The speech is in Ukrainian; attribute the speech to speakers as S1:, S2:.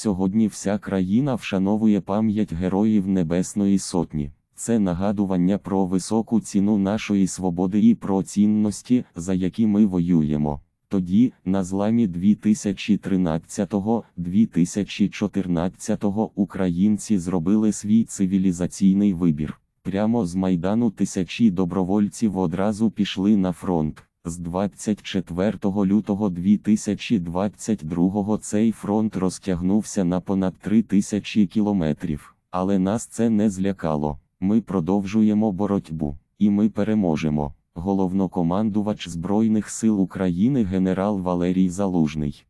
S1: Сьогодні вся країна вшановує пам'ять Героїв Небесної Сотні. Це нагадування про високу ціну нашої свободи і про цінності, за які ми воюємо. Тоді, на зламі 2013-2014 українці зробили свій цивілізаційний вибір. Прямо з майдану тисячі добровольців одразу пішли на фронт. З 24 лютого 2022 цей фронт розтягнувся на понад тисячі кілометрів, але нас це не злякало. Ми продовжуємо боротьбу, і ми переможемо. Головнокомандувач Збройних сил України генерал Валерій Залужний.